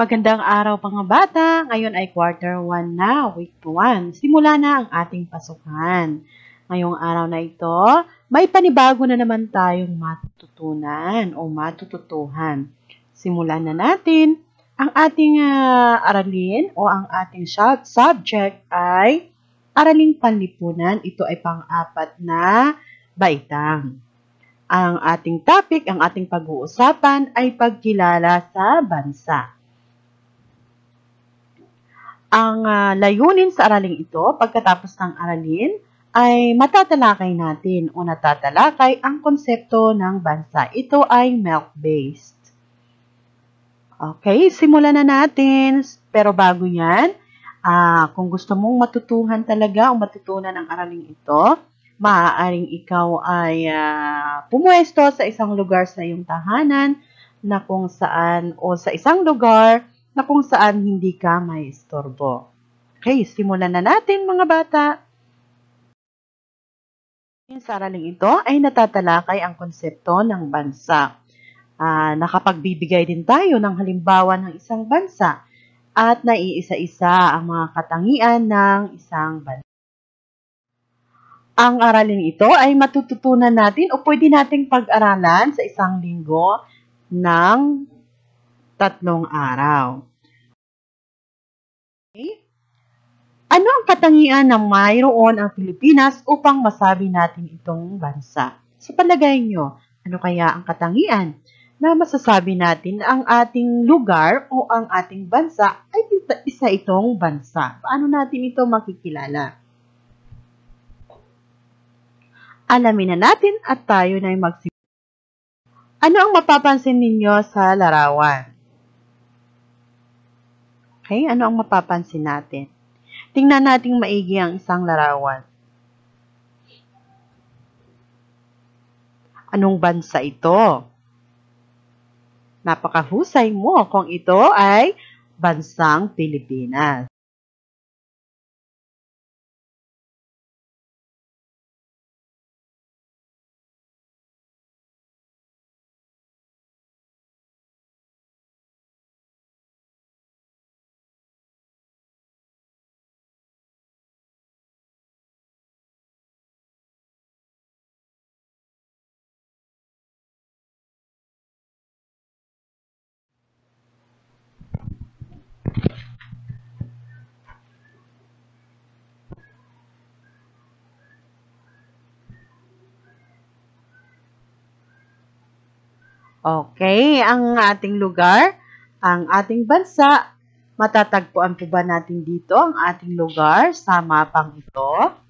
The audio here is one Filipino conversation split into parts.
Magandang araw mga bata! Ngayon ay quarter 1 na, week 1. Simula na ang ating pasukan. Ngayong araw na ito, may panibago na naman tayong matututunan o matututuhan. Simulan na natin. Ang ating uh, aralin o ang ating subject ay Araling Panlipunan. Ito ay pang-apat na baitang. Ang ating topic, ang ating pag-uusapan ay pagkilala sa bansa. Ang uh, layunin sa araling ito pagkatapos ng aralin ay matatalakay natin o natatalakay ang konsepto ng bansa. Ito ay milk-based. Okay, simulan na natin. Pero bago yan, uh, kung gusto mong matutuhan talaga o matutunan ang araling ito, maaaring ikaw ay uh, ah, pumuesto sa isang lugar sa iyong tahanan na kung saan o sa isang lugar na kung saan hindi ka may istorbo. Okay, simulan na natin mga bata. Sa araling ito ay natatalakay ang konsepto ng bansa. Uh, nakapagbibigay din tayo ng halimbawa ng isang bansa at naiisa-isa ang mga katangian ng isang bansa. Ang araling ito ay matututunan natin o pwede nating pag-aralan sa isang linggo ng tatlong araw. Okay? Ano ang katangian ng mayroon ang Pilipinas upang masabi natin itong bansa? Sa palagay nyo, ano kaya ang katangian na masasabi natin na ang ating lugar o ang ating bansa ay isa itong bansa? Paano natin ito makikilala? Alamin na natin at tayo na ay magsimula. Ano ang mapapansin ninyo sa larawan? Okay? Ano ang mapapansin natin? Tingnan natin maigi ang isang larawan. Anong bansa ito? Napakahusay mo kung ito ay bansang Pilipinas. Okay, ang ating lugar, ang ating bansa, matatagpuan po ba natin dito ang ating lugar sa mapang ito?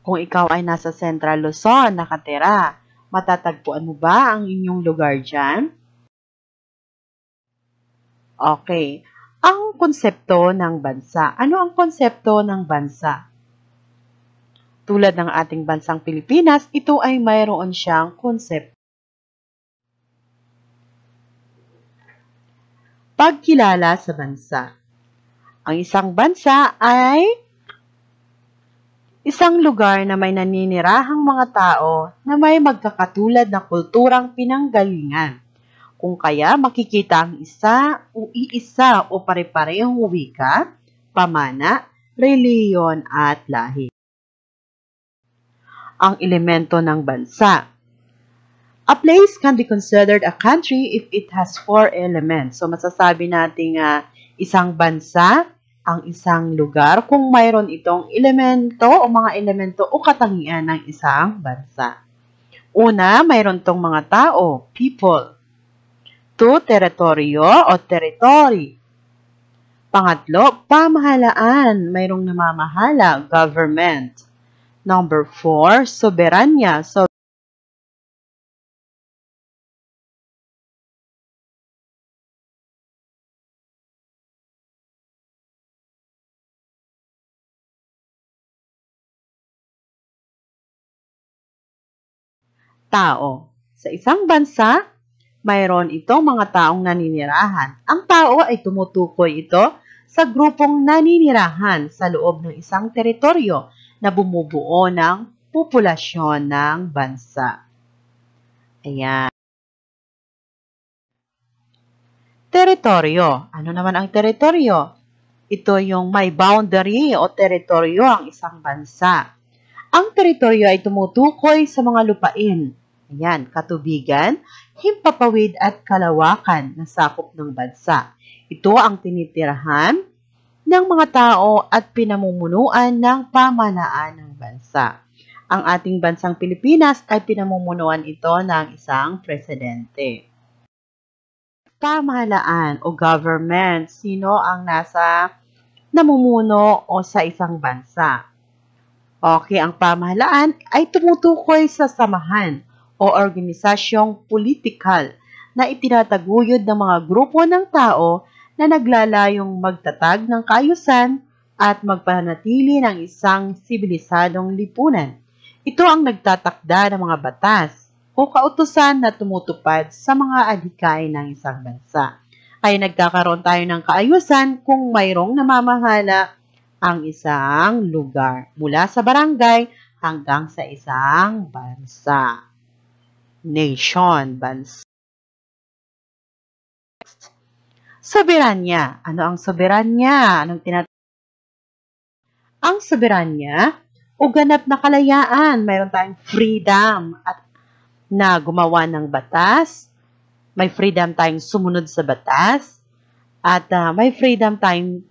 Kung ikaw ay nasa Central Luzon nakatira, matatagpuan mo ba ang inyong lugar dyan? Okay, ang konsepto ng bansa. Ano ang konsepto ng bansa? Tulad ng ating bansang Pilipinas, ito ay mayroon siyang konsepto. pagkilala sa bansa. Ang isang bansa ay isang lugar na may naninirahang mga tao na may magkakatulad na kulturang pinanggalingan. Kung kaya makikita ang isa o iisa o pare-parehong wika, pamana, reliyon at lahi. Ang elemento ng bansa A place can be considered a country if it has four elements. So, masasabi natin uh, isang bansa, ang isang lugar, kung mayroon itong elemento o mga elemento o katangian ng isang bansa. Una, mayroon tong mga tao, people. Two, teritoryo o territory. Pangatlo, pamahalaan. Mayroong namamahala, government. Number four, soberanya. So tao. Sa isang bansa, mayroon itong mga taong naninirahan. Ang tao ay tumutukoy ito sa grupong naninirahan sa loob ng isang teritoryo na bumubuo ng populasyon ng bansa. Ayan. Teritoryo. Ano naman ang teritoryo? Ito yung may boundary o teritoryo ang isang bansa. Ang teritoryo ay tumutukoy sa mga lupain. Ayan, katubigan, himpapawid at kalawakan na sakop ng bansa. Ito ang tinitirahan ng mga tao at pinamumunuan ng pamalaan ng bansa. Ang ating bansang Pilipinas ay pinamumunuan ito ng isang presidente. Pamahalaan o government, sino ang nasa namumuno o sa isang bansa? Okay, ang pamahalaan ay tumutukoy sa samahan o organisasyong politikal na itinataguyod ng mga grupo ng tao na naglalayong magtatag ng kayusan at magpanatili ng isang sibilisadong lipunan. Ito ang nagtatakda ng mga batas o kautusan na tumutupad sa mga adhikain ng isang bansa. Ay nagkakaroon tayo ng kaayusan kung mayroong namamahala ang isang lugar mula sa barangay hanggang sa isang bansa. Nation, bansa. soberanya. Ano ang soberanya? Anong Ang soberanya o ganap na kalayaan. Mayroon tayong freedom at na gumawa ng batas. May freedom tayong sumunod sa batas. At uh, may freedom tayong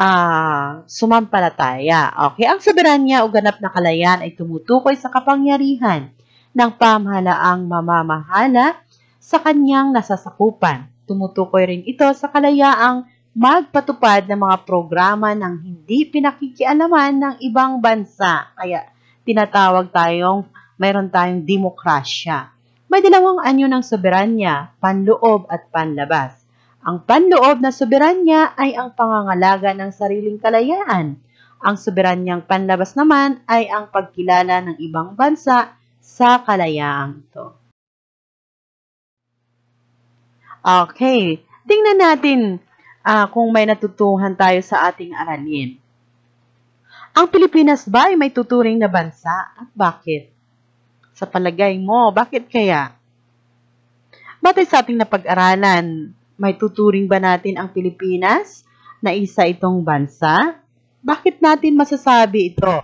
uh, sumampalataya. Okay, ang soberanya o ganap na kalayaan ay tumutukoy sa kapangyarihan ng pamahalaang mamamahala sa kanyang nasasakupan. Tumutukoy rin ito sa kalayaang magpatupad ng mga programa ng hindi pinakikialaman ng ibang bansa. Kaya tinatawag tayong mayroon tayong demokrasya. May dalawang anyo ng soberanya, panloob at panlabas. Ang panloob na soberanya ay ang pangangalaga ng sariling kalayaan. Ang soberanyang panlabas naman ay ang pagkilala ng ibang bansa sa kalayaang ito. Okay, tingnan natin uh, kung may natutuhan tayo sa ating aralin. Ang Pilipinas ba ay may tuturing na bansa at bakit? Sa palagay mo, bakit kaya? Batay sa ating napag-aralan, may tuturing ba natin ang Pilipinas na isa itong bansa? Bakit natin masasabi ito?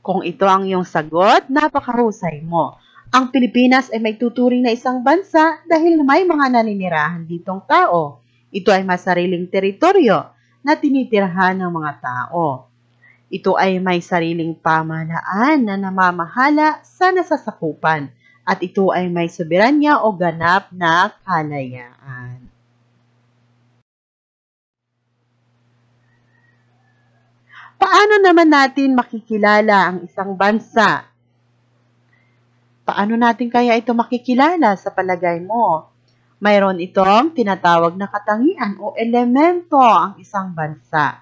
Kung ito ang iyong sagot, napakahusay mo. Ang Pilipinas ay may tuturing na isang bansa dahil may mga naninirahan ditong tao. Ito ay masariling teritoryo na tinitirahan ng mga tao. Ito ay may sariling pamanaan na namamahala sa nasasakupan at ito ay may soberanya o ganap na kalayaan. Paano naman natin makikilala ang isang bansa? Paano natin kaya ito makikilala sa palagay mo? Mayroon itong tinatawag na katangian o elemento ang isang bansa.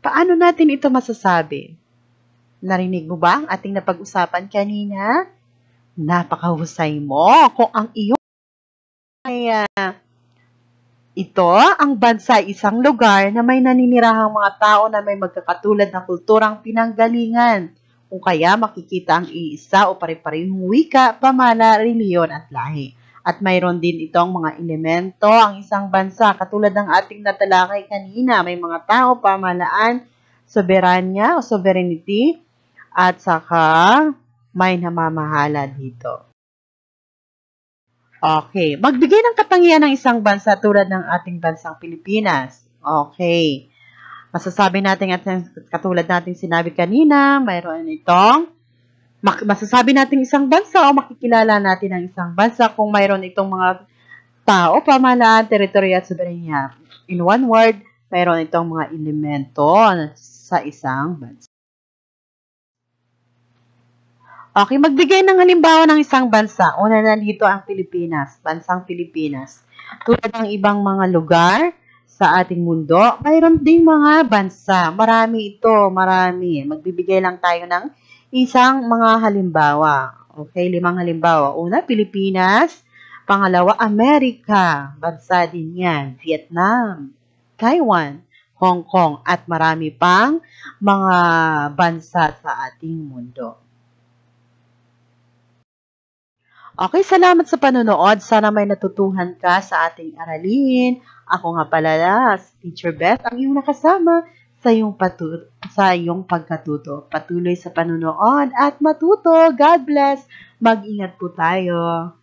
Paano natin ito masasabi? Narinig mo ba ang ating napag-usapan kanina? Napakahusay mo kung ang iyong ay uh, ito ang bansa isang lugar na may naninirahang mga tao na may magkakatulad na kulturang pinanggalingan kung kaya makikita ang iisa o pare-parehong wika, pamana, reliyon at lahi. At mayroon din itong mga elemento ang isang bansa katulad ng ating natalakay kanina. May mga tao, pamalaan, soberanya o sovereignty at saka may namamahala dito. Okay. Magbigay ng katangian ng isang bansa tulad ng ating bansang Pilipinas. Okay. Masasabi natin at katulad natin sinabi kanina, mayroon itong masasabi natin isang bansa o makikilala natin ang isang bansa kung mayroon itong mga tao, pamahalaan, teritorya at soberanya. In one word, mayroon itong mga elemento sa isang bansa. Okay, magbigay ng halimbawa ng isang bansa. Una na dito ang Pilipinas, bansang Pilipinas. Tulad ng ibang mga lugar sa ating mundo, mayroon ding mga bansa. Marami ito, marami. Magbibigay lang tayo ng isang mga halimbawa. Okay, limang halimbawa. Una, Pilipinas. Pangalawa, Amerika. Bansa din yan. Vietnam. Taiwan. Hong Kong at marami pang mga bansa sa ating mundo. Okay, salamat sa panonood. Sana may natutuhan ka sa ating aralin. Ako nga pala, Teacher Beth, ang iyong nakasama sa iyong, patu- sa iyong pagkatuto. Patuloy sa panonood at matuto. God bless. Mag-ingat po tayo.